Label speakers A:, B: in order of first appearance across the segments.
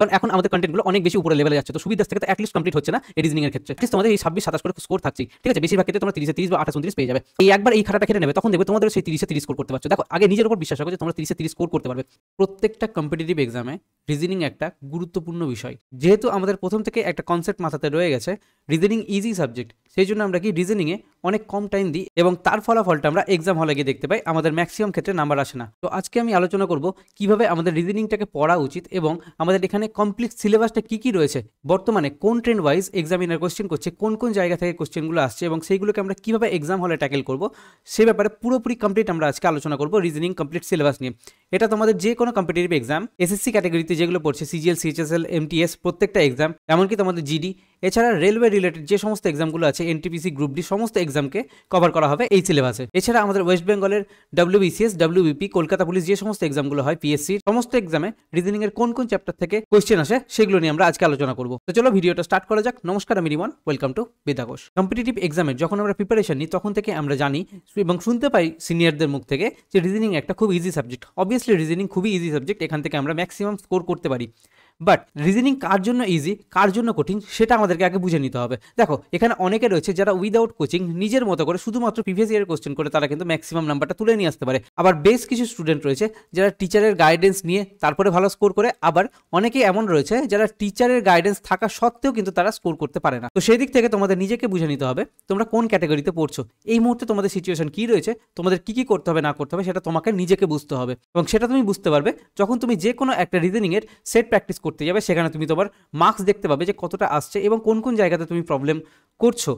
A: কারণ এখন আমাদের কন্টেন্টগুলো অনেক বেশি উপরে লেভেলে যাচ্ছে তো সুবিধাস থেকে তো অ্যাটলিস্ট কমপ্লিট হচ্ছে না রিজনিং এর ক্ষেত্রে ঠিক তোমাদের এই ছাব্বিশ সাতাশ করে স্কোর থাকছে ঠিক আছে বেশিরভাগ ক্ষেত্রে তোমরা তিরিশে তিরিশ বা আঠাশ পেয়ে যাবে এই একবার এই খাতাটা খেটে নেবে তখন দেখবে তোমাদের সেই তিরিশে তিরিশ স্কোর করতে পারছো দেখো আগে নিজের উপর বিশ্বাস করছে যে তোমরা তিরিশে তিরিশ স্কোর করতে পারবে প্রত্যেকটা কম্পিটিটিভ এক্সামে রিজনিং একটা গুরুত্বপূর্ণ বিষয় যেহেতু আমাদের প্রথম থেকে একটা কনসেপ্ট মাথাতে রয়ে গেছে রিজনিং ইজি সাবজেক্ট সেই জন্য আমরা কি রিজনিংয়ে অনেক কম টাইম দিই এবং তার ফলাফলটা আমরা এক্সাম হলে গিয়ে দেখতে পাই আমাদের ম্যাক্সিমাম ক্ষেত্রে নাম্বার আসে না তো আজকে আমি আলোচনা করব কিভাবে আমাদের রিজনিংটাকে পড়া উচিত এবং আমাদের এখানে কমপ্লিট সিলেবাসটা কী কী রয়েছে বর্তমানে কোন ট্রেন্ড ওয়াইজ এক্সামিনার কোশ্চেন করছে কোন কোন জায়গা থেকে কোশ্চেনগুলো আসছে এবং সেইগুলোকে আমরা কীভাবে এক্সাম হলে ট্যাকেল করব সে ব্যাপারে পুরোপুরি কমপ্লিট আমরা আজকে আলোচনা করব রিজনিং কমপ্লিট সিলেবাস নিয়ে এটা তোমাদের যে কোনো কম্পিটিটিভ এক্সাম এসএসসি ক্যাটাগরিতে যেগুলো পড়ছে সিজিএল সিএচএসএল এমটিএস প্রত্যেকটা এক্সাম এমনকি তোমাদের জিডি এছাড়া রেলওয়ে রিলেটেড যে সমস্ত এক্সামগুলো আছে এনটিপিসি গ্রুপ ডি সমস্ত এক্সামকে কভার করা হবে এই সিলেবাসে এছাড়া আমাদের ওয়েস্ট বেঙ্গলের ডাব্লিউবিসিএস ডাব্লিউবিপি কলকাতা পুলিশ যে সমস্ত এক্সামগুলো হয় পিএসসি সমস্ত এক্সামে রিজনিং এর কোন কোন চ্যাপ্টার থেকে কোয়েশ্চেন আসে সেগুলো নিয়ে আমরা আজকে আলোচনা করবো তো চলো ভিডিওটা স্টার্ট করা যাক নমস্কার আমি Riman welcome to Bedaghosh competitive এক্সামের যখন আমরা প্রিপারেশন নিই তখন থেকে আমরা জানি এবং শুনতে পাই সিনিয়রদের মুখ থেকে যে রিজনিং একটা খুব ইজি সাবজেক্ট অবভিয়াসলি রিজনিং খুবই ইজি সাবজেক্ট এখান থেকে আমরা ম্যাক্সিমাম স্কোর করতে পারি বাট রিজনিং কার জন্য ইজি কার জন্য কঠিন সেটা আমাদেরকে আগে বুঝে নিতে হবে দেখো এখানে অনেকে রয়েছে যারা উইদাউট কোচিং নিজের মতো করে শুধুমাত্র প্রিভিয়াস ইয়ারের কোশ্চেন করে তারা কিন্তু ম্যাক্সিমাম নাম্বারটা তুলে নিয়ে আসতে পারে আবার বেশ কিছু স্টুডেন্ট রয়েছে যারা টিচারের গাইডেন্স নিয়ে তারপরে ভালো স্কোর করে আবার অনেকে এমন রয়েছে যারা টিচারের গাইডেন্স থাকা সত্ত্বেও কিন্তু তারা স্কোর করতে পারে না তো সেই দিক থেকে তোমাদের নিজেকে বুঝে নিতে হবে তোমরা কোন ক্যাটাগরিতে পড়ছো এই মুহূর্তে তোমাদের সিচুয়েশন কি রয়েছে তোমাদের কি কি করতে হবে না করতে হবে সেটা তোমাকে নিজেকে বুঝতে হবে এবং সেটা তুমি বুঝতে পারবে যখন তুমি যে কোনো একটা রিজনিংয়ের সেট প্র্যাকটিস করতে যাবে সেখানে তুমি তোমার মার্কস দেখতে পাবে যে কতটা আসছে এবং কোন কোন জায়গাতে তুমি প্রবলেম করছো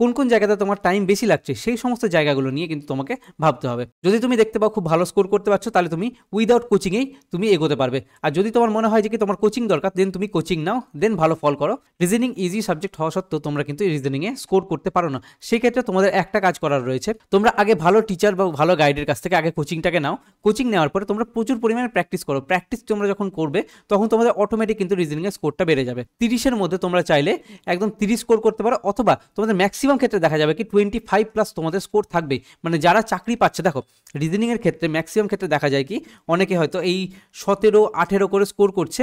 A: কোন কোন জায়গাতে তোমার টাইম বেশি লাগছে সেই সমস্ত জায়গাগুলো নিয়ে কিন্তু তোমাকে ভাবতে হবে যদি তুমি দেখতে পাও খুব ভালো স্কোর করতে পারছো তাহলে তুমি উইদাউট কোচিংয়েই তুমি এগোতে পারবে আর যদি তোমার মনে হয় যে কি তোমার কোচিং দরকার দেন তুমি কোচিং নাও দেন ভালো ফল করো রিজনিং ইজি সাবজেক্ট হওয়া সত্ত্বেও তোমরা কিন্তু রিজনিংয়ে স্কোর করতে পারো না সেক্ষেত্রে তোমাদের একটা কাজ করার রয়েছে তোমরা আগে ভালো টিচার বা ভালো গাইডের কাছ থেকে আগে কোচিংটাকে নাও কোচিং নেওয়ার পরে তোমরা প্রচুর পরিমাণে প্র্যাকটিস করো প্র্যাকটিস তোমরা যখন করবে তখন তোমাদের অটোমেটিক কিন্তু রিজনিংয়ের স্কোরটা বেড়ে যাবে তিরিশের মধ্যে তোমরা চাইলে একদম তিরিশ স্কোর করতে পারো অথবা তোমাদের ম্যাক্সিম ম্যাক্সিমাম ক্ষেত্রে দেখা যাবে কি টোয়েন্টি ফাইভ প্লাস তোমাদের স্কোর থাকবে মানে যারা চাকরি পাচ্ছে দেখো রিজনিংয়ের ক্ষেত্রে ম্যাক্সিমাম ক্ষেত্রে দেখা যায় কি অনেকে হয়তো এই সতেরো আঠেরো করে স্কোর করছে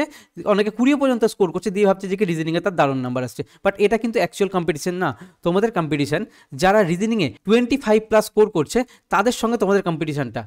A: অনেকে কুড়িও পর্যন্ত স্কোর করছে দিয়ে ভাবছে যে কি রিজনিংয়ে তার দারুণ নাম্বার আসছে বাট এটা কিন্তু অ্যাকচুয়াল কম্পিটিশন না তোমাদের কম্পিটিশন যারা রিজনিংয়ে টোয়েন্টি ফাইভ প্লাস স্কোর করছে তাদের সঙ্গে তোমাদের কম্পিটিশনটা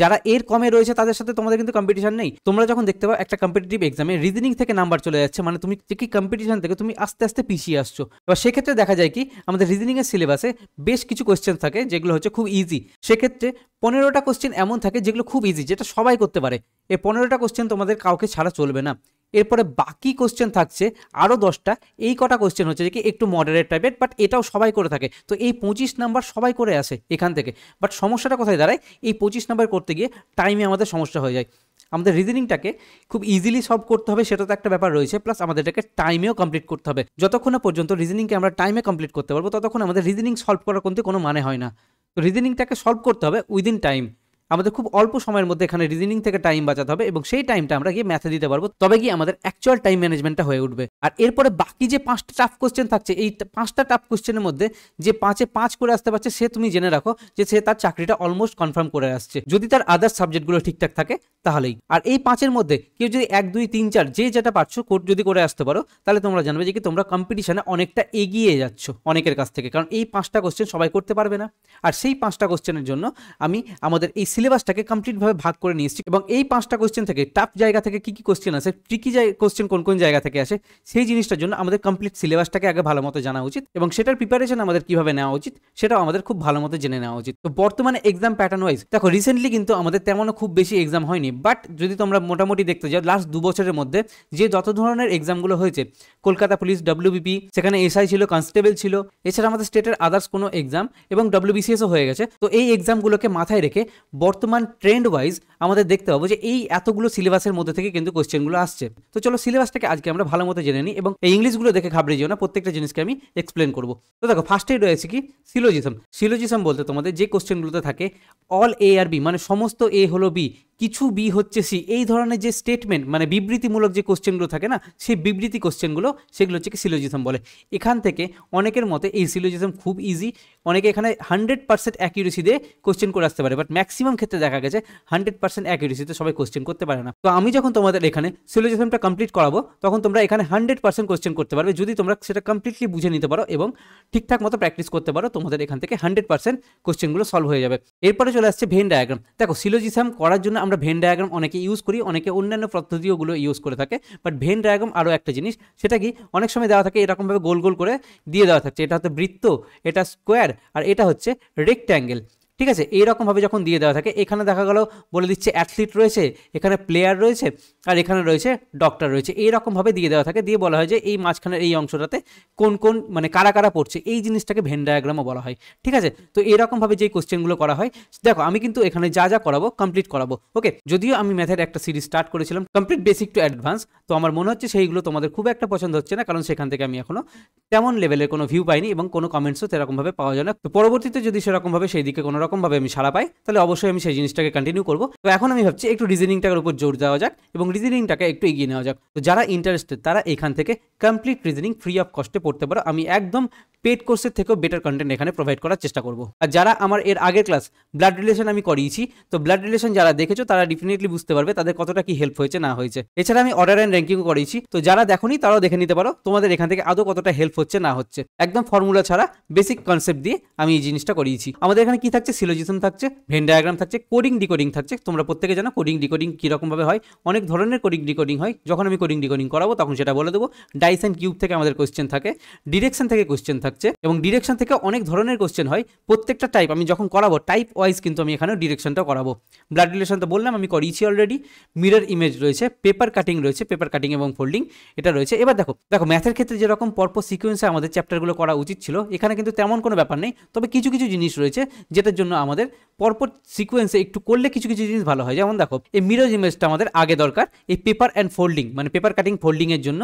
A: যারা এর কমে রয়েছে তাদের সাথে তোমাদের কিন্তু কম্পিটিশন নেই তোমরা যখন দেখতে পাও একটা কম্পিটিটিভ এক্সামে রিজনিং থেকে নাম্বার চলে যাচ্ছে মানে তুমি কি কম্পিটিশন থেকে তুমি আস্তে আস্তে পিছিয়ে আসছো এবার সেক্ষেত্রে দেখা যায় কি আমাদের রিজনিংয়ের সিলেবাসে বেশ কিছু কোয়েশ্চেন থাকে যেগুলো হচ্ছে খুব ইজি সেক্ষেত্রে পনেরোটা কোশ্চেন এমন থাকে যেগুলো খুব ইজি যেটা সবাই করতে পারে এই পনেরোটা কোশ্চেন তোমাদের কাউকে ছাড়া চলবে না এরপরে বাকি কোশ্চেন থাকছে আরও দশটা এই কটা কোশ্চেন হচ্ছে যে কি একটু মডারেট টাইপের বাট এটাও সবাই করে থাকে তো এই পঁচিশ নাম্বার সবাই করে আসে এখান থেকে বাট সমস্যাটা কোথায় দাঁড়ায় এই পঁচিশ নাম্বার করতে গিয়ে টাইমে আমাদের সমস্যা হয়ে যায় আমাদের রিজনিংটাকে খুব ইজিলি সলভ করতে হবে সেটা তো একটা ব্যাপার রয়েছে প্লাস আমাদের এটাকে টাইমেও কমপ্লিট করতে হবে যতক্ষণ পর্যন্ত রিজনিংকে আমরা টাইমে কমপ্লিট করতে পারবো ততক্ষণ আমাদের রিজনিং সলভ করার কিন্তু কোনো মানে হয় না তো রিজনিংটাকে সলভ করতে হবে উইদিন টাইম আমাদের খুব অল্প সময়ের মধ্যে এখানে রিজনিং থেকে টাইম বাঁচাতে হবে এবং সেই টাইমটা আমরা গিয়ে ম্যাথে দিতে পারবো তবে গিয়ে আমাদের অ্যাকচুয়াল টাইম ম্যানেজমেন্টটা হয়ে উঠবে আর এরপরে বাকি যে পাঁচটা টাফ কোশ্চেন থাকছে এই পাঁচটা টাফ কোশ্চেনের মধ্যে যে পাঁচে পাঁচ করে আসতে পারছে সে তুমি জেনে রাখো যে সে তার চাকরিটা অলমোস্ট কনফার্ম করে আসছে যদি তার আদার্স সাবজেক্টগুলো ঠিকঠাক থাকে তাহলেই আর এই পাঁচের মধ্যে কেউ যদি এক দুই তিন চার যে যেটা পারছো কোর্ট যদি করে আসতে পারো তাহলে তোমরা জানবে যে কি তোমরা কম্পিটিশনে অনেকটা এগিয়ে যাচ্ছ অনেকের কাছ থেকে কারণ এই পাঁচটা কোশ্চেন সবাই করতে পারবে না আর সেই পাঁচটা কোশ্চেনের জন্য আমি আমাদের এই সিলেবাসটাকে কমপ্লিটভাবে ভাগ করে নিয়েছি এবং এই পাঁচটা কোয়েশ্চেন থেকে টাফ জায়গা থেকে কী কী কোয়েশ্চেন আসে ট্রিকি কোয়েশ্চেন কোন কোন জায়গা থেকে আসে সেই জিনিসটার জন্য আমাদের কমপ্লিট সিলেবাসটাকে আগে ভালো মতো জানা উচিত এবং সেটার প্রিপারেশন আমাদের কীভাবে নেওয়া উচিত সেটাও আমাদের খুব ভালো মতো জেনে নেওয়া উচিত তো বর্তমানে এক্সাম প্যাটার্ন ওয়াইজ দেখো রিসেন্টলি কিন্তু আমাদের তেমনও খুব বেশি এক্সাম হয়নি বাট যদি তোমরা মোটামুটি দেখতে যাও লাস্ট দু বছরের মধ্যে যে যত ধরনের এক্সামগুলো হয়েছে কলকাতা পুলিশ ডব্লিউবিপি সেখানে এসআই ছিল কনস্টেবল ছিল এছাড়া আমাদের স্টেটের আদার্স কোনো এক্সাম এবং ডব্লিউবিসিএসও হয়ে গেছে তো এই এক্সামগুলোকে মাথায় রেখে বর্তমান ট্রেন্ড ওয়াইজ আমাদের দেখতে পাবো যে এই এতগুলো সিলেবাসের মধ্যে থেকে কিন্তু কোয়েশ্চেনগুলো আসছে তো চলো সিলেবাসটাকে আজকে আমরা ভালো মতো জেনে নিই এবং এই ইংলিশগুলো দেখে ঘাবড়ে যেও না প্রত্যেকটা জিনিসকে আমি এক্সপ্লেন করবো তো দেখো ফার্স্টেই রয়েছে কি সিলোজিজম সিলোজিজম বলতে তোমাদের যে কোশ্চেনগুলোতে থাকে অল এ আর বি মানে সমস্ত এ হলো বি কিছু বি হচ্ছে সি এই ধরনের যে স্টেটমেন্ট মানে বিবৃতিমূলক যে কোশ্চেনগুলো থাকে না সেই বিবৃতি কোশ্চেনগুলো সেগুলো হচ্ছে সিলোজিজম বলে এখান থেকে অনেকের মতে এই সিলোজিজম খুব ইজি অনেকে এখানে হান্ড্রেড পার্সেন্ট অ্যাকিউরেসি দিয়ে কোশ্চেন করে আসতে পারে বাট ম্যাক্সিমাম ক্ষেত্রে দেখা গেছে হান্ড্রেড পার্সেন্ট অ্যাকিউরেসিতে সবাই কোশ্চেন করতে পারে না তো আমি যখন তোমাদের এখানে সিলোজিজমটা কমপ্লিট করাবো তখন তোমরা এখানে হান্ড্রেড পার্সেন্ট কোশ্চেন করতে পারবে যদি তোমরা সেটা কমপ্লিটলি বুঝে নিতে পারো এবং ঠিকঠাক মতো প্র্যাকটিস করতে পারো তোমাদের এখান থেকে হান্ড্রেড পার্সেন্ট কোশ্চেনগুলো সলভ হয়ে যাবে এরপরে চলে আসছে ভেন ডায়াগ্রাম দেখো সিলোজিজম করার জন্য আমরা ভেন ডায়াগ্রাম অনেকে ইউজ করি অনেকে অন্যান্য পদ্ধতিগুলো ইউজ করে থাকে বাট ভেন ডায়াগ্রাম আরও একটা জিনিস সেটা কি অনেক সময় দেওয়া থাকে এরকমভাবে গোল গোল করে দিয়ে দেওয়া থাকছে এটা হচ্ছে বৃত্ত এটা স্কোয়ার আর এটা হচ্ছে রেক্ট্যাঙ্গেল ঠিক আছে এইরকমভাবে যখন দিয়ে দেওয়া থাকে এখানে দেখা গেল বলে দিচ্ছে অ্যাথলিট রয়েছে এখানে প্লেয়ার রয়েছে আর এখানে রয়েছে ডক্টর রয়েছে এইরকমভাবে দিয়ে দেওয়া থাকে দিয়ে বলা হয় যে এই মাঝখানের এই অংশটাতে কোন কোন মানে কারা কারা পড়ছে এই জিনিসটাকে ভেন ডায়াগ্রামও বলা হয় ঠিক আছে তো এরকমভাবে যেই কোশ্চেনগুলো করা হয় দেখো আমি কিন্তু এখানে যা যা করাবো কমপ্লিট করাবো ওকে যদিও আমি ম্যাথের একটা সিরিজ স্টার্ট করেছিলাম কমপ্লিট বেসিক টু অ্যাডভান্স তো আমার মনে হচ্ছে সেইগুলো তোমাদের খুব একটা পছন্দ হচ্ছে না কারণ সেখান থেকে আমি এখনও তেমন লেভেলের কোনো ভিউ পাইনি এবং কোনো কমেন্টসও সেরকমভাবে পাওয়া যায় না তো পরবর্তীতে যদি সেরকমভাবে সেই দিকে কোনো রকমভাবে আমি সারা পাই তাহলে অবশ্যই আমি সেই জিনিসটাকে কন্টিনিউ করবো তো এখন আমি ভাবছি একটু রিজনিংটার উপর জোর দেওয়া যাক এবং রিজনিংটাকে একটু এগিয়ে নেওয়া যাক তো যারা ইন্টারেস্টেড তারা এখান থেকে কমপ্লিট রিজনিং ফ্রি অফ কস্টে পড়তে পারো আমি একদম পেড কোর্সের থেকেও বেটার কন্টেন্ট এখানে প্রোভাইড করার চেষ্টা করবো আর যারা আমার এর আগের ক্লাস ব্লাড রিলেশন আমি করিয়েছি তো ব্লাড রিলেশন যারা দেখেছো তারা ডেফিনেটলি বুঝতে পারবে তাদের কতটা কি হেল্প হয়েছে না হয়েছে এছাড়া আমি অর্ডার অ্যান্ড র্যাঙ্কিংও করিয়েছি তো যারা দেখোনি তারাও দেখে নিতে পারো তোমাদের এখান থেকে আদৌ কতটা হেল্প হচ্ছে না হচ্ছে একদম ফর্মুলা ছাড়া বেসিক কনসেপ্ট দিয়ে আমি এই জিনিসটা করিয়েছি আমাদের এখানে কি থাকছে সিলোজিজম থাকছে ভেন ডায়াগ্রাম থাকছে কোডিং ডিকোডিং থাকছে তোমরা প্রত্যেকে জানো কোডিং ডিকোডিং কীরকমভাবে হয় অনেক ধরনের কোডিং ডিকোডিং হয় যখন আমি কোডিং ডিকোডিং করাবো তখন সেটা বলে দেবো ডাইস অ্যান্ড কিউব থেকে আমাদের কোয়েশ্চেন থাকে ডিরেকশন থেকে কোয়েশ্চেন থাকছে এবং ডিরেকশন থেকে অনেক ধরনের কোয়েশ্চেন হয় প্রত্যেকটা টাইপ আমি যখন করাবো টাইপ ওয়াইজ কিন্তু আমি এখানে ডিরেকশনটা করাবো ব্লাড রিলেশন তো বললাম আমি করিয়েছি অলরেডি মিরর ইমেজ রয়েছে পেপার কাটিং রয়েছে পেপার কাটিং এবং ফোল্ডিং এটা রয়েছে এবার দেখো দেখো ম্যাথের ক্ষেত্রে যেরকম পরপর সিকোয়েন্সে আমাদের চ্যাপ্টারগুলো করা উচিত ছিল এখানে কিন্তু তেমন কোনো ব্যাপার নেই তবে কিছু কিছু জিনিস রয়েছে যেটার জন্য জন্য আমাদের পরপর সিকোয়েন্সে একটু করলে কিছু কিছু জিনিস ভালো হয় যেমন দেখো এই মিরর ইমেজটা আমাদের আগে দরকার এই পেপার অ্যান্ড ফোল্ডিং মানে পেপার কাটিং ফোল্ডিংয়ের জন্য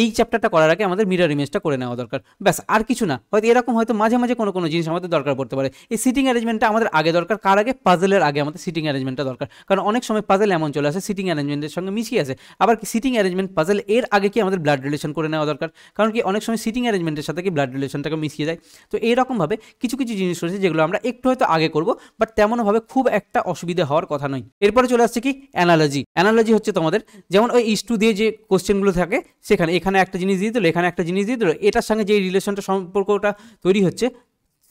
A: এই চ্যাপ্টারটা করার আগে আমাদের মিরর ইমেজটা করে নেওয়া দরকার ব্যাস আর কিছু না হয়তো এরকম হয়তো মাঝে মাঝে কোনো কোনো জিনিস আমাদের দরকার পড়তে পারে এই সিটিং অ্যারেঞ্জমেন্টটা আমাদের আগে দরকার কার আগে পাজেলের আগে আমাদের সিটিং অ্যারেঞ্জমেন্টটা দরকার কারণ অনেক সময় পাজেল এমন চলে আসে সিটিং অ্যারেঞ্জমেন্টের সঙ্গে মিশিয়ে আছে আবার কি সিটিং অ্যারেঞ্জমেন্ট পাজেল এর আগে কি আমাদের ব্লাড রিলেশন করে নেওয়া দরকার কারণ কি অনেক সময় সিটিং অ্যারেঞ্জমেন্টের সাথে কি ব্লাড রিলেশনটাকে মিশিয়ে যায় তো এইরকমভাবে কিছু কিছু জিনিস রয়েছে যেগুলো আমরা একটু হয়তো আগে আগে করব বাট তেমনভাবে খুব একটা অসুবিধা হওয়ার কথা নয় এরপরে চলে আসছে কি অ্যানালজি অ্যানালজি হচ্ছে তোমাদের যেমন ওই ইস্টু দিয়ে যে কোশ্চেনগুলো থাকে সেখানে এখানে একটা জিনিস দিয়ে দিল এখানে একটা জিনিস দিয়ে দিল এটার সঙ্গে যে রিলেশনটা সম্পর্কটা তৈরি হচ্ছে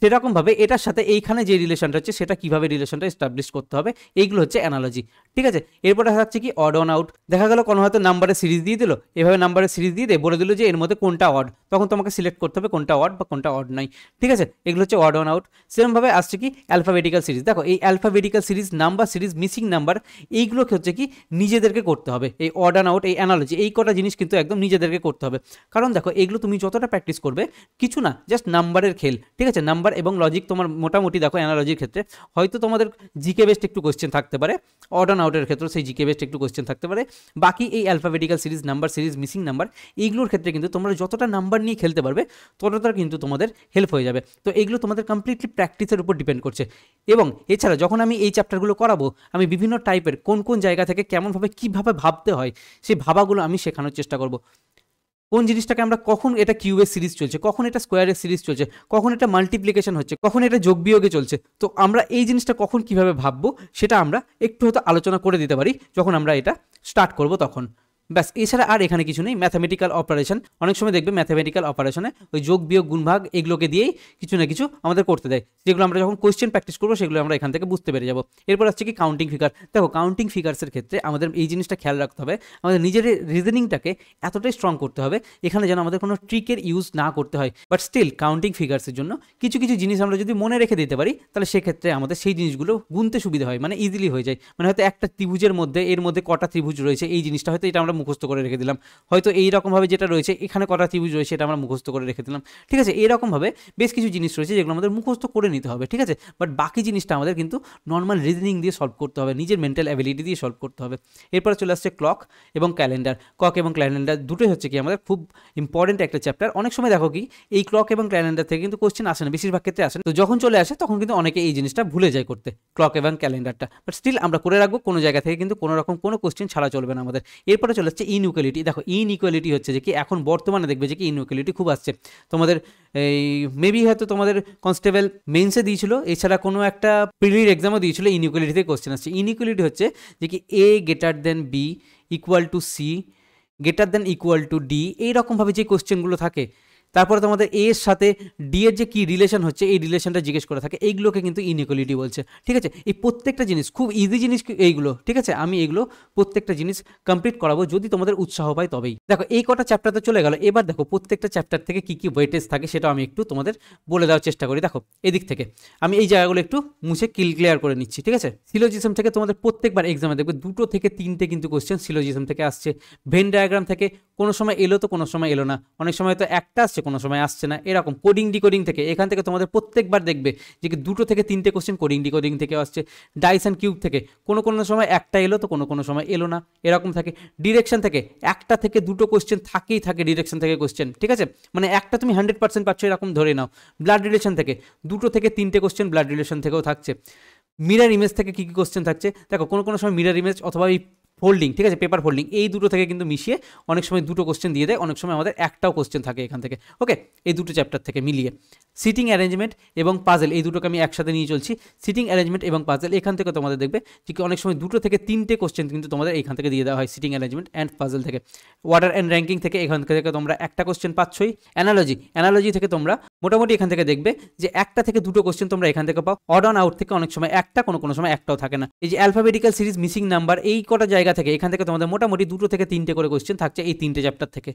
A: সেরকমভাবে এটার সাথে এইখানে যে রিলেশনটা হচ্ছে সেটা কিভাবে রিলেশনটা এস্টাবলিশ করতে হবে এইগুলো হচ্ছে অ্যানালজি ঠিক আছে এরপরে হচ্ছে কি অড অন আউট দেখা গেল কোনো হয়তো নাম্বারের সিরিজ দিয়ে দিল এভাবে নাম্বারের সিরিজ দিয়ে দিয়ে বলে দিল যে এর মধ্যে কোনটা অড তখন তোমাকে সিলেক্ট করতে হবে কোনটা অড বা কোনটা অড নাই ঠিক আছে এগুলো হচ্ছে অড অন আউট সেরকমভাবে আসছে কি অ্যালফাবেটিক্যাল সিরিজ দেখো এই alphabetical series number series missing number এইগুলো হচ্ছে কি নিজেদেরকে করতে হবে এই অড অন আউট এই অ্যানালজি এই কটা জিনিস কিন্তু একদম নিজেদেরকে করতে হবে কারণ দেখো এগুলো তুমি যতটা প্র্যাকটিস করবে কিছু না জাস্ট নাম্বারের খেল ঠিক আছে নাম্বার নাম্বার এবং লজিক তোমার মোটামুটি দেখো অ্যানালজির ক্ষেত্রে হয়তো তোমাদের জিকে বেস্ট একটু কোয়েশ্চেন থাকতে পারে অড অ্যান্ড আউটের ক্ষেত্রে সেই জিকে বেস্ট একটু কোশ্চেন থাকতে পারে বাকি এই alphabetical series number series missing number এইগুলোর ক্ষেত্রে কিন্তু তোমরা যতটা নাম্বার নিয়ে খেলতে পারবে ততটা কিন্তু তোমাদের হেল্প হয়ে যাবে তো এইগুলো তোমাদের কমপ্লিটলি প্র্যাকটিসের উপর ডিপেন্ড করছে এবং এছাড়া যখন আমি এই চ্যাপ্টারগুলো করাবো আমি বিভিন্ন টাইপের কোন কোন জায়গা থেকে কেমনভাবে কীভাবে ভাবতে হয় সেই ভাবাগুলো আমি শেখানোর চেষ্টা করব কোন জিনিসটাকে আমরা কখন এটা কিউবের সিরিজ চলছে কখন এটা স্কোয়ারের সিরিজ চলছে কখন এটা মাল্টিপ্লিকেশন হচ্ছে কখন এটা যোগ বিয়োগে চলছে তো আমরা এই জিনিসটা কখন কিভাবে ভাববো সেটা আমরা একটু হয়তো আলোচনা করে দিতে পারি যখন আমরা এটা স্টার্ট করব তখন ব্যাস এছাড়া আর এখানে কিছু নেই ম্যাথামেটিক্যাল অপারেশন অনেক সময় দেখবে ম্যাথামেটিক্যাল অপারেশনে ওই যোগ বিয়োগ গুণভাগ এগুলোকে দিয়েই কিছু না কিছু আমাদের করতে দেয় যেগুলো আমরা যখন কোয়েশ্চেন প্র্যাকটিস করবো সেগুলো আমরা এখান থেকে বুঝতে পেরে যাবো এরপর আসছে কি কাউন্টিং ফিগার দেখো কাউন্টিং ফিগার্সের ক্ষেত্রে আমাদের এই জিনিসটা খেয়াল রাখতে হবে আমাদের নিজের রিজনিংটাকে এতটাই স্ট্রং করতে হবে এখানে যেন আমাদের কোনো ট্রিকের ইউজ না করতে হয় বাট স্টিল কাউন্টিং ফিগার্সের জন্য কিছু কিছু জিনিস আমরা যদি মনে রেখে দিতে পারি তাহলে সেক্ষেত্রে আমাদের সেই জিনিসগুলো গুনতে সুবিধা হয় মানে ইজিলি হয়ে যায় মানে হয়তো একটা ত্রিভুজের মধ্যে এর মধ্যে কটা ত্রিভুজ রয়েছে এই জিনিসটা হয়তো এটা আমরা মুখস্থ করে রেখে দিলাম হয়তো এইরকমভাবে যেটা রয়েছে এখানে কটা ত্রিভুজ রয়েছে এটা আমরা মুখস্থ করে রেখে দিলাম ঠিক আছে এরকমভাবে বেশ কিছু জিনিস রয়েছে যেগুলো আমাদের মুখস্থ করে নিতে হবে ঠিক আছে বাট বাকি জিনিসটা আমাদের কিন্তু নর্মাল রিজনিং দিয়ে সলভ করতে হবে নিজের মেন্টাল অ্যাবিলিটি দিয়ে সলভ করতে হবে এরপরে চলে আসছে ক্লক এবং ক্যালেন্ডার ক্লক এবং ক্যালেন্ডার দুটোই হচ্ছে কি আমাদের খুব ইম্পর্টেন্ট একটা চ্যাপ্টার অনেক সময় দেখো কি এই ক্লক এবং ক্যালেন্ডার থেকে কিন্তু কোশ্চেন আসে না বেশিরভাগ ক্ষেত্রে আসে তো যখন চলে আসে তখন কিন্তু অনেকে এই জিনিসটা ভুলে যায় করতে ক্লক এবং ক্যালেন্ডারটা বাট স্টিল আমরা করে রাখবো কোনো জায়গা থেকে কিন্তু কোনো রকম কোনো কোশ্চেন ছাড়া চলবে না আমাদের এরপরে চলে হচ্ছে ইনইকুয়ালিটি দেখো ইনইকুয়ালিটি হচ্ছে যে কি এখন বর্তমানে দেখবে যে কি ইনইকুয়ালিটি খুব আসছে তোমাদের এই মেবি হয়তো তোমাদের কনস্টেবল মেন্সে দিয়েছিল এছাড়া কোনো একটা প্রিলির এক্সামও দিয়েছিল ইনইকুয়ালিটিতে কোশ্চেন আসছে ইনইকুয়ালিটি হচ্ছে যে কি A greater than B equal to C greater than equal to D এইরকমভাবে যে কোশ্চেনগুলো থাকে তারপরে তোমাদের এ এর সাথে ডি এর যে কী রিলেশন হচ্ছে এই রিলেশনটা জিজ্ঞেস করে থাকে এইগুলোকে কিন্তু ইনইকুয়ালিটি বলছে ঠিক আছে এই প্রত্যেকটা জিনিস খুব ইজি জিনিস এইগুলো ঠিক আছে আমি এগুলো প্রত্যেকটা জিনিস কমপ্লিট করাবো যদি তোমাদের উৎসাহ পাই তবেই দেখো এই কটা চ্যাপ্টার তো চলে গেল এবার দেখো প্রত্যেকটা চ্যাপ্টার থেকে কি কি ওয়েটেজ থাকে সেটা আমি একটু তোমাদের বলে দেওয়ার চেষ্টা করি দেখো এদিক থেকে আমি এই জায়গাগুলো একটু মুছে কিল ক্লিয়ার করে নিচ্ছি ঠিক আছে সিলোজিজম থেকে তোমাদের প্রত্যেকবার এক্সামে দেখবে দুটো থেকে তিনটে কিন্তু কোয়েশ্চেন সিলোজিজম থেকে আসছে ভেন ডায়াগ্রাম থেকে কোনো সময় এলো তো কোনো সময় এলো না অনেক সময় তো একটা আসছে কোনো সময় আসছে না এরকম কোডিং ডিকোডিং থেকে এখান থেকে তোমাদের প্রত্যেকবার দেখবে যে দুটো থেকে তিনটে কোশ্চেন কোডিং ডিকোডিং থেকে আসছে ডাইসন কিউব থেকে কোনো কোনো সময় একটা এলো তো কোনো কোনো সময় এলো না এরকম থাকে ডিরেকশন থেকে একটা থেকে দুটো কোশ্চেন থাকেই থাকে ডিরেকশন থেকে কোশ্চেন ঠিক আছে মানে একটা তুমি হান্ড্রেড পার্সেন্ট পাচ্ছ এরকম ধরে নাও ব্লাড রিলেশন থেকে দুটো থেকে তিনটে কোশ্চেন ব্লাড রিলেশন থেকেও থাকছে মিরার ইমেজ থেকে কী কী কোশ্চেন থাকছে দেখো কোনো কোনো সময় মিরার ইমেজ অথবা এই ফোল্ডিং ঠিক আছে পেপার ফোল্ডিং এই দুটো থেকে কিন্তু মিশিয়ে অনেক সময় দুটো কোশ্চেন দিয়ে দেয় অনেক সময় আমাদের একটাও কোশ্চেন থাকে এখান থেকে ওকে এই দুটো চ্যাপ্টার থেকে মিলিয়ে সিটিং অ্যারেঞ্জমেন্ট এবং পাজেল এই দুটোকে আমি একসাথে নিয়ে চলছি সিটিং অ্যারেঞ্জমেন্ট এবং পাজেল এখান থেকে তোমাদের দেখবে যে কি অনেক সময় দুটো থেকে তিনটে কোশ্চেন কিন্তু তোমাদের এখান থেকে দিয়ে দেওয়া হয় সিটিং অ্যারেঞ্জমেন্ট অ্যান্ড পাজেল থেকে ওয়াটার অ্যান্ড র্যাঙ্কিং থেকে এখান থেকে তোমরা একটা কোশ্চেন পাচ্ছই অ্যানালজি অ্যানালজি থেকে তোমরা মোটামুটি এখান থেকে দেখবে যে একটা থেকে দুটো কোশ্চেন তোমরা এখান থেকে পাও অড অন আউট থেকে অনেক সময় একটা কোনো কোনো সময় একটাও থাকে না এই যে অ্যালফাবেটিক্যাল সিরিজ মিসিং নাম্বার এই কটা জায়গা জায়গা থেকে এখান থেকে তোমাদের মোটামুটি দুটো থেকে তিনটে করে কোয়েশ্চেন থাকছে এই তিনটে চ্যাপ্টার থেকে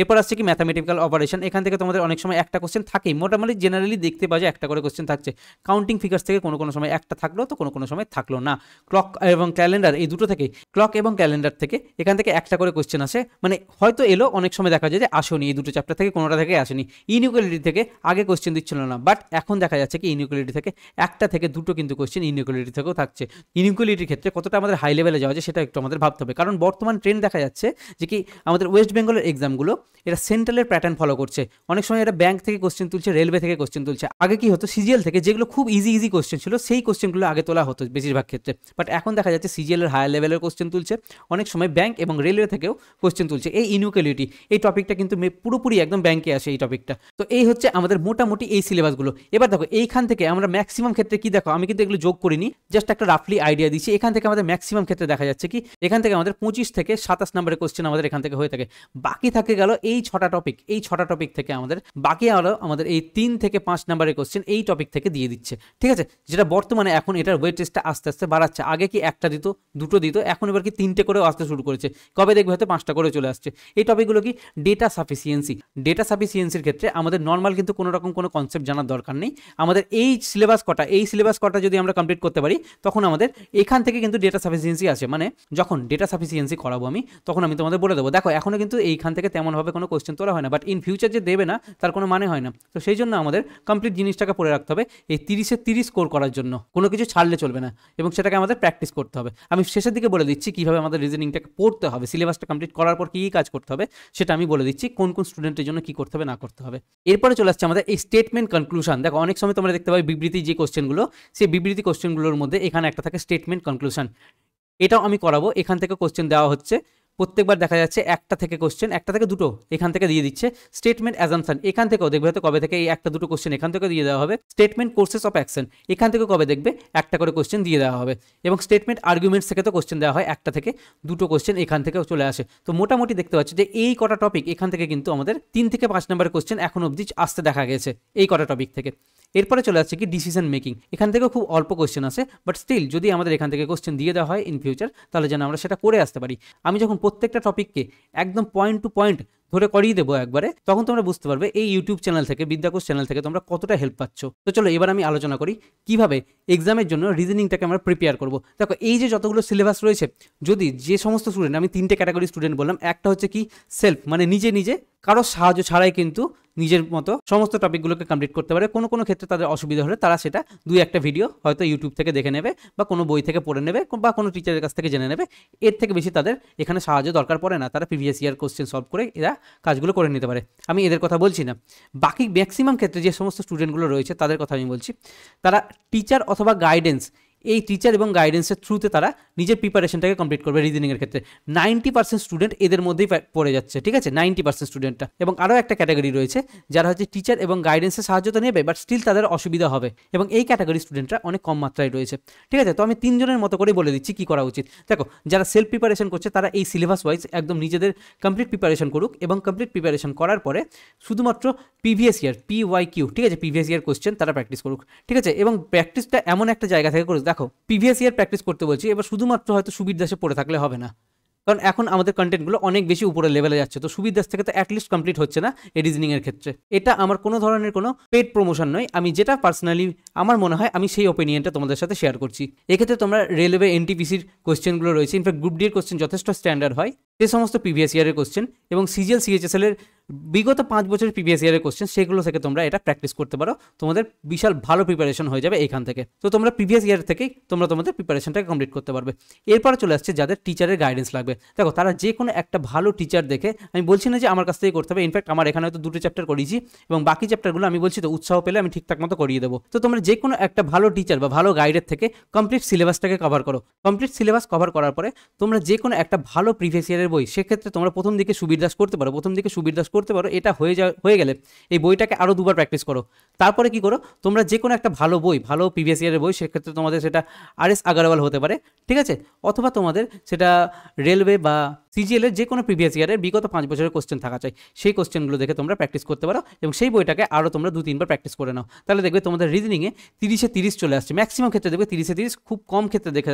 A: এরপর আসছে কি ম্যাথামেটিক্যাল অপারেশন এখান থেকে তোমাদের অনেক সময় একটা কোশ্চেন থাকেই মোটামুটি জেনারেলি দেখতে পাওয়া যায় একটা করে কোশ্চেন থাকছে কাউন্টিং ফিগার্স থেকে কোনো কোনো সময় একটা থাকলো তো কোনো কোনো সময় থাকলো না ক্লক এবং ক্যালেন্ডার এই দুটো থেকে ক্লক এবং ক্যালেন্ডার থেকে এখান থেকে একটা করে কোশ্চেন আসে মানে হয়তো এলো অনেক সময় দেখা যায় যে আসেনি এই দুটো চ্যাপ্টার থেকে কোনোটা থেকে আসেনি ইনিকুয়ালিটি থেকে আগে কোশ্চেন দিচ্ছিল না বাট এখন দেখা যাচ্ছে কি ইনিকুয়ালিটি থেকে একটা থেকে দুটো কিন্তু কোশ্চেন ইনিকুয়ালিটি থেকেও থাকছে ইনিকুয়ালিটির ক্ষেত্রে কতটা আমাদের হাই লেভেলে যাওয়া যায় সেটা একটু আমাদের ভাবতে হবে কারণ বর্তমান ট্রেন্ড দেখা যাচ্ছে যে কি আমাদের ওয়েস্ট বেঙ্গলের এক্সামগুলো এটা সেন্ট্রালের প্যাটার্ন ফলো করছে অনেক সময় এটা ব্যাংক থেকে কোশ্চেন তুলছে রেলওয়ে থেকে কোশ্চেন তুলছে আগে কি হতো সিজিএল থেকে যেগুলো খুব ইজি ইজি কোশ্চেন ছিল সেই কোশ্চেনগুলো আগে তোলা হতো বেশিরভাগ ক্ষেত্রে বাট এখন দেখা যাচ্ছে সিজিএলের হায়ার লেভেলের কোশ্চেন তুলছে অনেক সময় ব্যাংক এবং রেলওয়ে থেকেও কোশ্চেন তুলছে এই ইনুকেলিটি এই টপিকটা কিন্তু পুরোপুরি একদম ব্যাংকে আসে এই টপিকটা তো এই হচ্ছে আমাদের মোটামুটি এই সিলেবাসগুলো এবার দেখো এইখান থেকে আমরা ম্যাক্সিমাম ক্ষেত্রে কি দেখো আমি কিন্তু এগুলো যোগ করিনি জাস্ট একটা রাফলি আইডিয়া দিচ্ছি এখান থেকে আমাদের ম্যাক্সিমাম ক্ষেত্রে দেখা যাচ্ছে কি এখান থেকে আমাদের পঁচিশ থেকে সাতাশ নম্বরের কোশ্চেন আমাদের এখান থেকে হয়ে থাকে বাকি থাকে গেল এই ছটা টপিক এই ছটা টপিক থেকে আমাদের বাকি আরও আমাদের এই তিন থেকে পাঁচ নাম্বারের কোশ্চেন এই টপিক থেকে দিয়ে দিচ্ছে ঠিক আছে যেটা বর্তমানে এখন এটার ওয়েটেজটা আস্তে আস্তে বাড়াচ্ছে আগে কি একটা দিত দুটো দিত এখন এবার কি তিনটে করেও আসতে শুরু করেছে কবে দেখবে হয়তো পাঁচটা করে চলে আসছে এই টপিকগুলো কি ডেটা সাফিসিয়েন্সি ডেটা সাফিসিয়েন্সির ক্ষেত্রে আমাদের নর্মাল কিন্তু কোনো রকম কোনো কনসেপ্ট জানার দরকার নেই আমাদের এই সিলেবাস কটা এই সিলেবাস কটা যদি আমরা কমপ্লিট করতে পারি তখন আমাদের এখান থেকে কিন্তু ডেটা সাফিসিয়েন্সি আসে মানে যখন ডেটা সাফিসিয়েন্সি করাবো আমি তখন আমি তোমাদের বলে দেবো দেখো এখনও কিন্তু এইখান থেকে তেমন ওভাবে কোনো কোশ্চেন তোলা হয় না বাট ইন ফিউচার যে দেবে না তার কোনো মানে হয় না তো সেই জন্য আমাদের কমপ্লিট জিনিসটাকে পড়ে রাখতে হবে এই তিরিশে তিরিশ স্কোর করার জন্য কোনো কিছু ছাড়লে চলবে না এবং সেটাকে আমাদের প্র্যাকটিস করতে হবে আমি শেষের দিকে বলে দিচ্ছি কীভাবে আমাদের রিজনিংটাকে পড়তে হবে সিলেবাসটা কমপ্লিট করার পর কী কী কাজ করতে হবে সেটা আমি বলে দিচ্ছি কোন কোন স্টুডেন্টের জন্য কী করতে হবে না করতে হবে এরপরে চলে আসছে আমাদের এই স্টেটমেন্ট কনক্লুশন দেখো অনেক সময় তোমরা দেখতে পাবে বিবৃতি যে কোশ্চেনগুলো সেই বিবৃতি কোশ্চেনগুলোর মধ্যে এখানে একটা থাকে স্টেটমেন্ট কনক্লুশন এটাও আমি করাবো এখান থেকে কোশ্চেন দেওয়া হচ্ছে প্রত্যেকবার দেখা যাচ্ছে একটা থেকে কোশ্চেন একটা থেকে দুটো এখান থেকে দিয়ে দিচ্ছে স্টেটমেন্ট অ্যাজামশন এখান থেকেও দেখবে হয়তো কবে থেকে এই একটা দুটো কোশ্চেন এখান থেকে দিয়ে দেওয়া হবে স্টেটমেন্ট কোর্সেস অফ অ্যাকশন এখান থেকে কবে দেখবে একটা করে কোশ্চেন দিয়ে দেওয়া হবে এবং স্টেটমেন্ট আর্গুমেন্টস থেকে তো কোশ্চেন দেওয়া হয় একটা থেকে দুটো কোশ্চেন এখান থেকেও চলে আসে তো মোটামুটি দেখতে পাচ্ছি যে এই কটা টপিক এখান থেকে কিন্তু আমাদের তিন থেকে পাঁচ নম্বরের কোশ্চেন এখন অবধি আসতে দেখা গেছে এই কটা টপিক থেকে এরপরে চলে আসছে কি ডিসিশন মেকিং এখান থেকেও খুব অল্প কোয়েশ্চেন আছে বাট স্টিল যদি আমাদের এখান থেকে কোশ্চেন দিয়ে দেওয়া হয় ইন ফিউচার তাহলে যেন আমরা সেটা করে আসতে পারি আমি যখন প্রত্যেকটা টপিককে একদম পয়েন্ট টু পয়েন্ট ধরে করিয়ে দেবো একবারে তখন তোমরা বুঝতে পারবে এই ইউটিউব চ্যানেল থেকে বিদ্যাকোষ চ্যানেল থেকে তোমরা কতটা হেল্প পাচ্ছ তো চলো এবার আমি আলোচনা করি কিভাবে এক্সামের জন্য রিজনিংটাকে আমরা প্রিপেয়ার করবো দেখো এই যে যতগুলো সিলেবাস রয়েছে যদি যে সমস্ত স্টুডেন্ট আমি তিনটে ক্যাটাগরি স্টুডেন্ট বললাম একটা হচ্ছে কি সেলফ মানে নিজে নিজে কারোর সাহায্য ছাড়াই কিন্তু নিজের মতো সমস্ত টপিকগুলোকে কমপ্লিট করতে পারে কোনো কোনো ক্ষেত্রে তাদের অসুবিধা হলে তারা সেটা দুই একটা ভিডিও হয়তো ইউটিউব থেকে দেখে নেবে বা কোনো বই থেকে পড়ে নেবে বা কোনো টিচারের কাছ থেকে জেনে নেবে এর থেকে বেশি তাদের এখানে সাহায্য দরকার পড়ে না তারা প্রিভিয়াস ইয়ার কোশ্চেন সলভ করে এরা কাজগুলো করে নিতে পারে আমি এদের কথা বলছি না বাকি ম্যাক্সিমাম ক্ষেত্রে যে সমস্ত স্টুডেন্টগুলো রয়েছে তাদের কথা আমি বলছি তারা টিচার অথবা গাইডেন্স এই টিচার এবং গাইডেন্সের থ্রুতে তারা নিজের প্রিপারেশনটাকে কমপ্লিট করবে রিজনিংয়ের ক্ষেত্রে নাইনটি পার্সেন্ট স্টুডেন্ট এদের মধ্যেই পড়ে যাচ্ছে ঠিক আছে নাইনটি পার্সেন্ট স্টুডেন্টটা এবং আরও একটা ক্যাটাগরি রয়েছে যারা হচ্ছে টিচার এবং গাইডেন্সের সাহায্য তো নেবে বাট স্টিল তাদের অসুবিধা হবে এবং এই ক্যাটাগরি স্টুডেন্টরা অনেক কম মাত্রায় রয়েছে ঠিক আছে তো আমি তিনজনের মতো করে বলে দিচ্ছি কী করা উচিত দেখো যারা সেলফ প্রিপারেশন করছে তারা এই সিলেবাস ওয়াইজ একদম নিজেদের কমপ্লিট প্রিপারেশন করুক এবং কমপ্লিট প্রিপারেশন করার পরে শুধুমাত্র previous year P Y Q ঠিক আছে প্রিভিয়াস ইয়ার কোয়েশ্চেন তারা প্র্যাকটিস করুক ঠিক আছে এবং প্র্যাকটিসটা এমন একটা জায়গা থেকে করুক দেখো প্রিভিয়াস ইয়ার প্র্যাকটিস করতে বলছি এবার শুধুমাত্র হয়তো সুবির দাসে পড়ে থাকলে হবে না কারণ এখন আমাদের কন্টেন্টগুলো অনেক বেশি উপরে লেভেলে যাচ্ছে তো সুবিধাস থেকে তো অ্যাটলিস্ট কমপ্লিট হচ্ছে না এই রিজনিংয়ের ক্ষেত্রে এটা আমার কোনো ধরনের কোনো পেড প্রমোশন নয় আমি যেটা পার্সোনালি আমার মনে হয় আমি সেই ওপিনিয়নটা তোমাদের সাথে শেয়ার করছি এক্ষেত্রে তোমরা রেলওয়ে এনটিপিসির কোয়েশ্চেনগুলো রয়েছে ইনফ্যাক্ট গ্রুপ এর কোয়েশ্চেন যথেষ্ট স্ট্যান্ডার্ড হয় সে সমস্ত প্রিভিয়াস ইয়ারের কোয়েশ্চেন এবং সিজিএল সিএচএসএল এর বিগত পাঁচ বছরের প্রিভিয়াস ইয়ারের কোশ্চেন সেগুলো থেকে তোমরা এটা প্র্যাকটিস করতে পারো তোমাদের বিশাল ভালো প্রিপারেশন হয়ে যাবে এখান থেকে তো তোমরা প্রিভিয়াস ইয়ার থেকেই তোমরা তোমাদের প্রিপারেশনটাকে কমপ্লিট করতে পারবে এরপরে চলে আসছে যাদের টিচারের গাইডেন্স লাগবে দেখো তারা যে কোনো একটা ভালো টিচার দেখে আমি বলছি না যে আমার কাছ থেকে করতে হবে ইনফ্যাক্ট আমার এখানে হয়তো দুটো চ্যাপ্টার করিয়েছি এবং বাকি চ্যাপ্টারগুলো আমি বলছি তো উৎসাহ পেলে আমি ঠিকঠাক মতো করিয়ে দেবো তো তোমরা যে কোনো একটা ভালো টিচার বা ভালো গাইডের থেকে কমপ্লিট সিলেবাসটাকে কভার করো কমপ্লিট সিলেবাস কভার করার পরে তোমরা যে কোনো একটা ভালো প্রিভিয়াস ইয়ারের বই সেক্ষেত্রে তোমরা প্রথম দিকে সুবিধাস করতে পারো প্রথম দিকে সুবিধাস করতে পারো এটা হয়ে যা হয়ে গেলে এই বইটাকে আরও দুবার প্র্যাকটিস করো তারপরে কি করো তোমরা যে কোনো একটা ভালো বই ভালো প্রিভিয়াস ইয়ারের বই সেক্ষেত্রে তোমাদের সেটা আর এস আগারওয়াল হতে পারে ঠিক আছে অথবা তোমাদের সেটা রেলওয়ে বা সিজিএলের যে কোনো প্রিভিয়াস ইয়ারের বিগত পাঁচ বছরের কোশ্চেন থাকা চাই সেই কোশ্চেনগুলো দেখে তোমরা প্র্যাকটিস করতে পারো এবং সেই বইটাকে আরও তোমরা দু তিনবার প্র্যাকটিস করে নাও তাহলে দেখবে তোমাদের রিজনিংয়ে তিরিশে তিরিশ চলে আসছে ম্যাক্সিমাম ক্ষেত্রে দেখবে তিরিশে তিরিশ খুব কম ক্ষেত্রে দেখে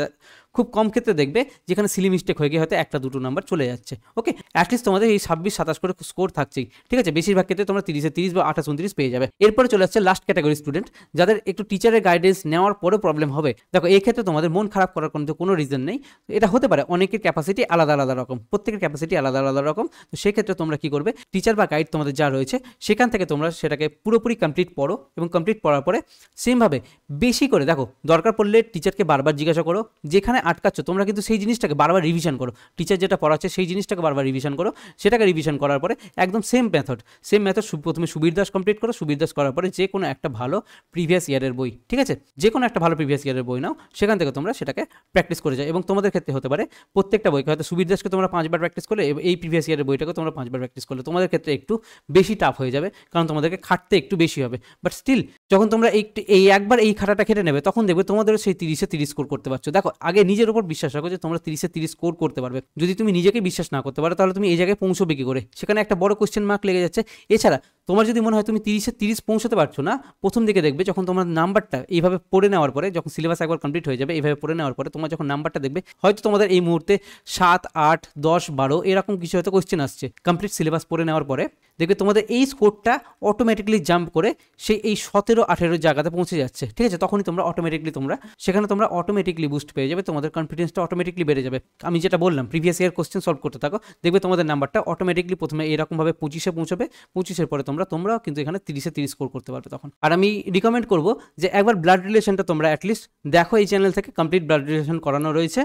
A: খুব কম ক্ষেত্রে দেখবে যেখানে সিলি মিস্টেক হয়ে গিয়ে হয়তো একটা দুটো নাম্বার চলে যাচ্ছে ওকে অ্যাটলিস্ট তোমাদের এই ছাব্বিশ সাতাশ করে স্কোর থাকছেই ঠিক আছে বেশিরভাগ ক্ষেত্রে তোমরা তিরিশে তিরিশ বা আঠাশ উনত্রিশ পেয়ে যাবে এরপরে চলে আসছে লাস্ট ক্যাটাগরি স্টুডেন্ট যাদের একটু টিচারের গাইডেন্স নেওয়ার পরেও প্রবলেম হবে দেখো এই ক্ষেত্রে তোমাদের মন খারাপ করার কোনো রিজন নেই এটা হতে পারে অনেকের ক্যাপাসিটি আলাদা আলাদা রকম প্রত্যেকের ক্যাপাসিটি আলাদা আলাদা রকম তো সেক্ষেত্রে তোমরা কি করবে টিচার বা গাইড তোমাদের যা রয়েছে সেখান থেকে তোমরা সেটাকে পুরোপুরি কমপ্লিট পড়ো এবং কমপ্লিট পড়ার পরে সেমভাবে বেশি করে দেখো দরকার পড়লে টিচারকে বারবার জিজ্ঞাসা করো যেখানে আটকাচ্ছ তোমরা কিন্তু সেই জিনিসটাকে বারবার রিভিশন করো টিচার যেটা পড়াচ্ছে সেই জিনিসটাকে বারবার রিভিশন করো সেটাকে রিভিশন করার পরে একদম সেম মেথড সেম মেথড প্রথমে সুবীর দাস কমপ্লিট করো সুবীর দাস করার পরে যে কোনো একটা ভালো প্রিভিয়াস ইয়ারের বই ঠিক আছে যে কোনো একটা ভালো প্রিভিয়াস ইয়ারের বই নাও সেখান থেকে তোমরা সেটাকে প্র্যাকটিস করে যাও এবং তোমাদের ক্ষেত্রে হতে পারে প্রত্যেকটা বইকে হয়তো সুবীর দাসকে তোমরা পাঁচবার প্র্যাকটিস করলে এই প্রিভিয়াস ইয়ারের বইটাকে তোমরা পাঁচবার প্র্যাকটিস করলে তোমাদের ক্ষেত্রে একটু বেশি টাফ হয়ে যাবে কারণ তোমাদেরকে খাটতে একটু বেশি হবে বাট স্টিল যখন তোমরা এই এই একবার এই খাটাটা খেটে নেবে তখন দেখবে তোমাদেরও সেই তিরিশে তিরিশ স্কোর করতে পারছো দেখো আগে নিজের উপর বিশ্বাস রাখো যে তোমরা তিরিশে তিরিশ স্কোর করতে পারবে যদি তুমি নিজেকে বিশ্বাস না করতে পারো তাহলে তুমি এই জায়গায় পৌঁছবে কি করে সেখানে একটা বড় কোয়েশ্চেন মার্ক লেগে যাচ্ছে এছাড়া তোমার যদি মনে হয় তুমি তিরিশে তিরিশ পৌঁছাতে পারছো না প্রথম দিকে দেখবে যখন তোমার নাম্বারটা এইভাবে পড়ে নেওয়ার পরে যখন সিলেবাস একবার কমপ্লিট হয়ে যাবে এইভাবে পড়ে নেওয়ার পরে তোমার যখন নাম্বারটা দেখবে হয়তো তোমাদের এই মুহূর্তে সাত আট দশ বারো এরকম কিছু হয়তো কোয়েশ্চেন আসছে কমপ্লিট সিলেবাস পড়ে নেওয়ার পরে দেখবে তোমাদের এই স্কোরটা অটোমেটিকলি জাম্প করে সেই এই সতেরো আঠেরো জায়গাতে পৌঁছে যাচ্ছে ঠিক আছে তখনই তোমরা অটোমেটিকলি তোমরা সেখানে তোমরা অটোমেটিকলি বুস্ট পেয়ে যাবে তোমাদের কনফিডেন্সটা অটোমেটিকলি বেড়ে যাবে আমি যেটা বললাম প্রিভিয়াস ইয়ার কোশ্চেন সলভ করতে থাকো দেখবে তোমাদের নাম্বারটা অটোমেটিকলি প্রথমে এরকমভাবে পঁচিশে পৌঁছবে পঁচিশের পরে তোমরা তোমরাও কিন্তু এখানে তিরিশে তিরিশ স্কোর করতে পারবে তখন আর আমি রিকমেন্ড করবো যে একবার ব্লাড রিলেশনটা তোমরা অ্যাটলিস্ট দেখো এই চ্যানেল থেকে কমপ্লিট ব্লাড রিলেশন করানো রয়েছে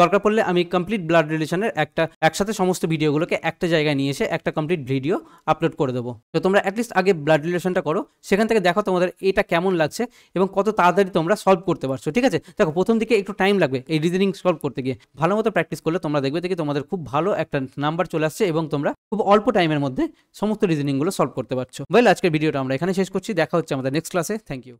A: দরকার পড়লে আমি কমপ্লিট ব্লাড রিলেশনের একটা একসাথে সমস্ত ভিডিওগুলোকে একটা জায়গায় নিয়ে এসে একটা কমপ্লিট ভিডিও আপলোড করে দেবো তো তোমরা অ্যাটলিস্ট আগে ব্লাড রিলেশনটা করো সেখান থেকে দেখো তোমাদের এটা কেমন লাগছে এবং কত তাড়াতাড়ি তোমরা সলভ করতে পারছো ঠিক আছে দেখো প্রথম দিকে একটু টাইম লাগবে এই রিজনিং সলভ করতে গিয়ে ভালো মতো প্র্যাকটিস করলে তোমরা দেখবে দেখি তোমাদের খুব ভালো একটা নাম্বার চলে আসছে এবং তোমরা খুব অল্প টাইমের মধ্যে সমস্ত রিজনিংগুলো সলভ করতে পারছো ওয়েল আজকের ভিডিওটা আমরা এখানে শেষ করছি দেখা হচ্ছে আমাদের নেক্সট ক্লাসে থ্যাংক ইউ